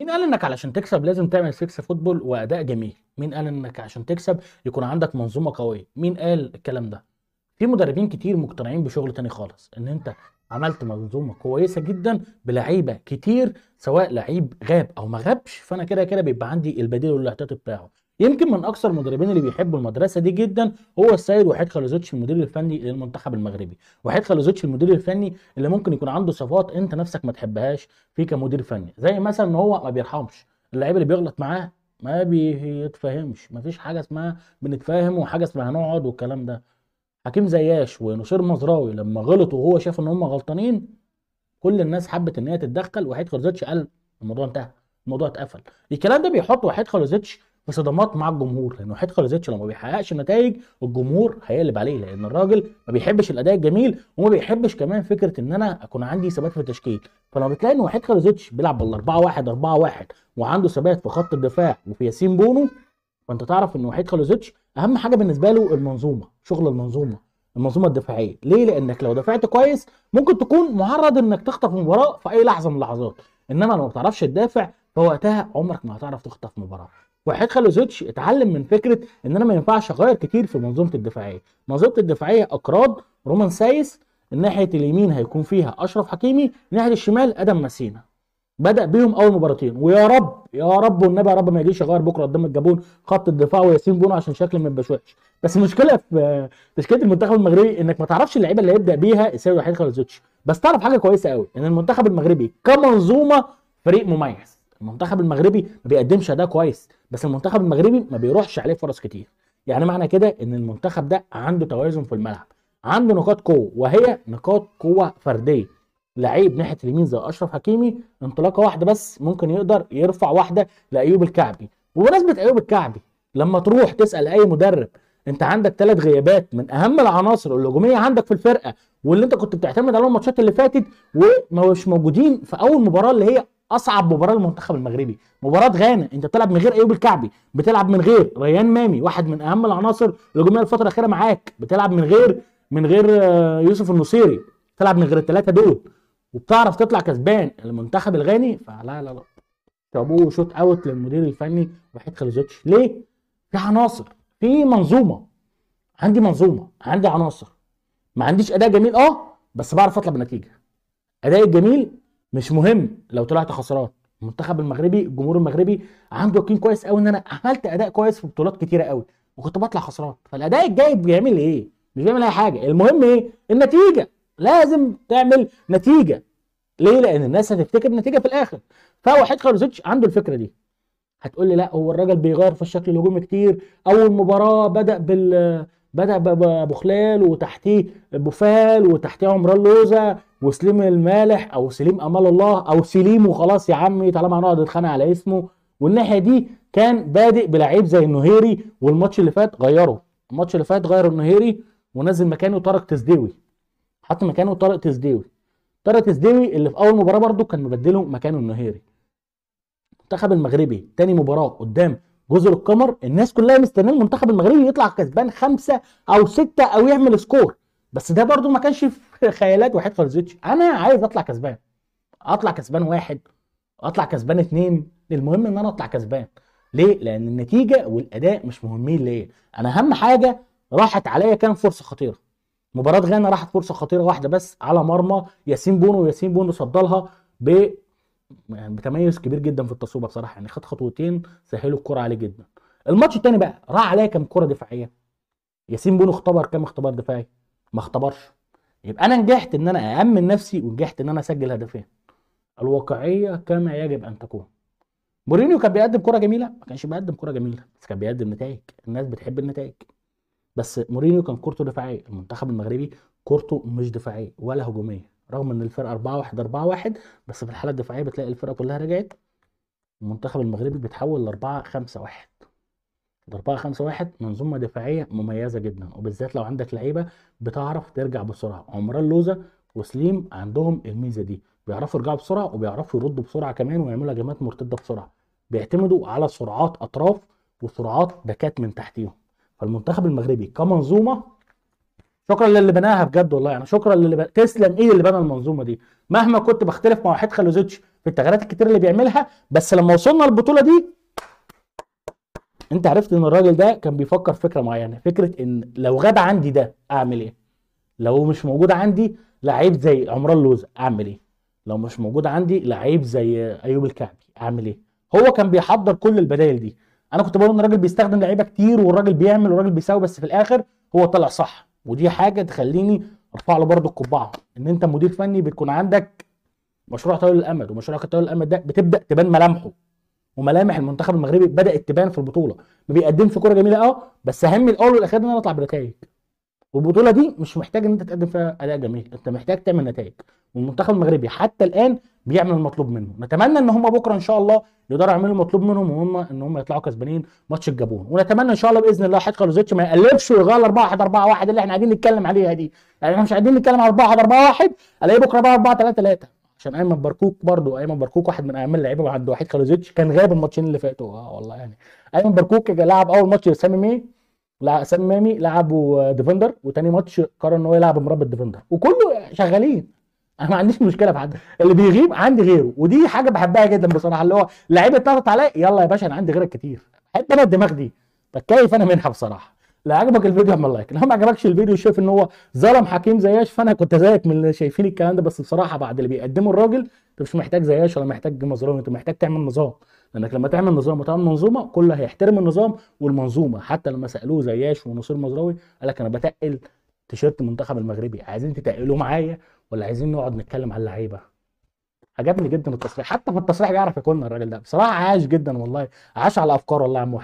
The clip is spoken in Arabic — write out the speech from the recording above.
مين قال انك علشان تكسب لازم تعمل سكس فوتبول واداء جميل مين قال انك عشان تكسب يكون عندك منظومه قويه مين قال الكلام ده في مدربين كتير مقتنعين بشغل تاني خالص ان انت عملت منظومه كويسه جدا بلعيبه كتير سواء لعيب غاب او ما غابش فانا كده كده بيبقى عندي البديل والاحتياطي بتاعه يمكن من اكثر المدربين اللي بيحبوا المدرسه دي جدا هو السيد وحيد خلوزوتش المدير الفني للمنتخب المغربي وحيد خلوزوتش المدير الفني اللي ممكن يكون عنده صفات انت نفسك ما تحبهاش فيه كمدير فني زي مثلا ان هو ما بيرحمش اللعيب اللي بيغلط معاه ما بيتفاهمش ما فيش حاجه اسمها بنتفاهم وحاجه اسمها هنقعد والكلام ده حكيم زياش ونصير مزراوي لما غلطوا وهو شاف ان هم غلطانين كل الناس حبت ان هي تتدخل وحيد خلوزوتش قال الموضوع انتهى الموضوع اتقفل الكلام ده بيحط وحيد خلوزوتش في صدمات مع الجمهور لان وحيد خلزتش لو ما بيحققش نتائج الجمهور هيقلب عليه لان الراجل ما بيحبش الاداء الجميل وما بيحبش كمان فكره ان انا اكون عندي ثبات في التشكيل فلما بتلاقي ان وحيد خلزتش بيلعب بال 4 1 4 1 وعنده ثبات في خط الدفاع وفي ياسين بونو فانت تعرف ان وحيد خلزتش اهم حاجه بالنسبه له المنظومه شغل المنظومه المنظومه الدفاعيه ليه لانك لو دفعت كويس ممكن تكون معرض انك تخطف مباراه في اي لحظه من اللحظات انما لو ما بتعرفش تدافع فوقتها عمرك ما هتعرف تخطف مباراه وحيد خلوزيتش اتعلم من فكره ان انا ما ينفعش اغير كتير في منظومه الدفاعيه منظومه الدفاعيه اكراد رومان سايس الناحيه اليمين هيكون فيها اشرف حكيمي الناحيه الشمال ادم ماسينا. بدا بيهم اول مباراتين ويا رب يا رب والنبي يا رب ما يجيش اغير بكره قدام الجابون خط الدفاع وياسين بونو عشان شكل ما يبقاش وحش بس المشكله في تشكيله المنتخب المغربي انك ما تعرفش اللعيبه اللي هيبدا بيها السيد وحيد خلزوتش بس تعرف حاجه كويسه قوي ان المنتخب المغربي كمنظومه فريق مميز المنتخب المغربي ما بيقدمش اداء كويس بس المنتخب المغربي ما بيروحش عليه فرص كتير يعني معنى كده ان المنتخب ده عنده توازن في الملعب عنده نقاط قوه وهي نقاط قوه فرديه لعيب ناحيه اليمين زي اشرف حكيمي انطلاقه واحده بس ممكن يقدر يرفع واحده لايوب الكعبي وبمناسبه ايوب الكعبي لما تروح تسال اي مدرب انت عندك ثلاث غيابات من اهم العناصر الهجوميه عندك في الفرقه واللي انت كنت بتعتمد عليهم الماتشات اللي فاتت ومش موجودين في اول مباراه اللي هي اصعب مباراه للمنتخب المغربي مباراه غانا انت بتلعب من غير ايوب الكعبي بتلعب من غير ريان مامي واحد من اهم العناصر الهجوميه الفتره الاخيره معاك بتلعب من غير من غير آه، يوسف النصيري بتلعب من غير الثلاثه دول وبتعرف تطلع كسبان المنتخب الغاني فلا لا لا شابوه شوت اوت للمدير الفني وحيد خليزوتش ليه في عناصر في منظومه عندي منظومه عندي عناصر ما عنديش اداء جميل اه بس بعرف اطلع بنتيجه ادائي الجميل مش مهم لو طلعت خسران المنتخب المغربي الجمهور المغربي عنده يقين كويس قوي ان انا عملت اداء كويس في بطولات كتيره قوي وكنت بطلع خسران فالاداء الجاي بيعمل ايه مش بيعمل اي حاجه المهم ايه النتيجه لازم تعمل نتيجه ليه لان الناس هتفتكر نتيجه في الاخر فواحد خارزيتش عنده الفكره دي هتقول لي لا هو الراجل بيغير في الشكل الهجومي كتير اول مباراه بدا بال بدا بابو خلال وتحتيه بوفال وتحتيه عمران لوزه وسليم المالح او سليم امال الله او سليم وخلاص يا عمي طالما هنقعد نتخانق على اسمه والناحيه دي كان بادئ بلعيب زي النهيري والماتش اللي فات غيره الماتش اللي فات غير النهيري ونزل مكانه طارق تسديوي حط مكانه طارق تسديوي طارق تسديوي اللي في اول مباراه برده كان مبدله مكانه النهيري المنتخب المغربي تاني مباراه قدام جزر القمر الناس كلها مستنيه المنتخب المغربي يطلع كسبان خمسه او سته او يعمل سكور بس ده برده ما كانش في خيالات وحيد خلزتش انا عايز اطلع كسبان اطلع كسبان واحد اطلع كسبان اثنين المهم ان انا اطلع كسبان ليه لان النتيجه والاداء مش مهمين ليا انا اهم حاجه راحت عليا كام فرصه خطيره مباراه غانا راحت فرصه خطيره واحده بس على مرمى ياسين بونو وياسين بونو صدلها ب يعني بتميز كبير جدا في التصويبه بصراحه يعني خد خطوتين سهلوا الكره عليه جدا الماتش الثاني بقى راح عليا كام كره دفاعيه ياسين بونو اختبر كام اختبار دفاعي ما اختبرش يبقى انا نجحت ان انا اامن نفسي ونجحت ان انا اسجل هدفين الواقعيه كما يجب ان تكون مورينيو كان بيقدم كره جميله ما كانش بيقدم كره جميله بس كان بيقدم نتائج الناس بتحب النتائج بس مورينيو كان كورته دفاعيه المنتخب المغربي كورته مش دفاعيه ولا هجوميه رغم ان الفرقه 4 1 4 1 بس في الحاله الدفاعيه بتلاقي الفرقه كلها رجعت المنتخب المغربي بيتحول ل 4 5 1 4 5 1 منظومه دفاعيه مميزه جدا وبالذات لو عندك لعيبه بتعرف ترجع بسرعه عمران لوزه وسليم عندهم الميزه دي بيعرفوا يرجعوا بسرعه وبيعرفوا يردوا بسرعه كمان ويعملوا هجمات مرتده بسرعه بيعتمدوا على سرعات اطراف وسرعات باكات من تحتيهم فالمنتخب المغربي كمنظومه شكرا للي بناها بجد والله يعني شكرا للي ب... تسلم ايه اللي بنى المنظومه دي مهما كنت بختلف مع واحد خلوزيتش في التغييرات الكتير اللي بيعملها بس لما وصلنا البطوله دي انت عرفت ان الراجل ده كان بيفكر فكره معينه فكره ان لو غاب عندي ده اعمل ايه لو مش موجود عندي لعيب زي عمران لوز اعمل ايه لو مش موجود عندي لعيب زي ايوب الكعبي اعمل ايه هو كان بيحضر كل البدائل دي انا كنت بقول ان الراجل بيستخدم لعيبه كتير والراجل بيعمل والراجل بيساوي بس في الاخر هو طلع صح ودي حاجه تخليني ارفع له برضه القبعه ان انت مدير فني بتكون عندك مشروع طويل الامد ومشروع طويل الامد ده بتبدا تبان ملامحه وملامح المنتخب المغربي بدات تبان في البطوله ما بيقدمش كوره جميله اه بس اهم الاول والاخير ان انا اطلع بنتائج والبطوله دي مش محتاج ان انت تقدم فيها اداء جميل انت محتاج تعمل نتائج والمنتخب المغربي حتى الان بيعمل المطلوب منه نتمنى ان هم بكره ان شاء الله يقدروا يعملوا المطلوب منهم وهم ان هم يطلعوا كسبانين ماتش الجابون ونتمنى ان شاء الله باذن الله حتى لوزيتش ما يقلبش ويغير 4 1 4 1 اللي احنا قاعدين نتكلم عليها دي يعني احنا مش قاعدين نتكلم على 4 1 4 1 الاقي بكره بقى 4 3 3 عشان ايمن بركوك برضو ايمن بركوك واحد من اهم اللعيبه عند وحيد خالوزيتش كان غايب الماتشين اللي فاتوا اه والله يعني ايمن بركوك لعب اول ماتش لسامي مي لا سامي مامي لعبه آه، ديفندر وتاني ماتش قرر ان هو يلعب مربط ديفندر وكله شغالين انا ما عنديش مشكله في حد اللي بيغيب عندي غيره ودي حاجه بحبها جدا بصراحه اللي هو لعيبه اتنطط عليا يلا يا باشا انا عندي غيرك كتير بحب انا الدماغ دي بتكيف انا منها بصراحه لا عجبك الفيديو اعمل لايك لو ما عجبكش الفيديو شايف ان هو ظلم حكيم زياش فانا كنت زيك من اللي شايفين الكلام ده بس بصراحه بعد اللي بيقدمه الراجل انت مش محتاج زياش ولا محتاج مظلوم انت محتاج تعمل نظام لانك لما تعمل نظام وتعمل منظومه كله هيحترم النظام والمنظومه حتى لما سالوه زياش ونصير مزراوي قال لك انا بتقل تيشيرت المنتخب المغربي عايزين تتقلوه معايا ولا عايزين نقعد نتكلم على اللعيبه عجبني جدا التصريح حتى في التصريح بيعرف يكون الراجل ده بصراحه عاش جدا والله عاش على افكار والله يا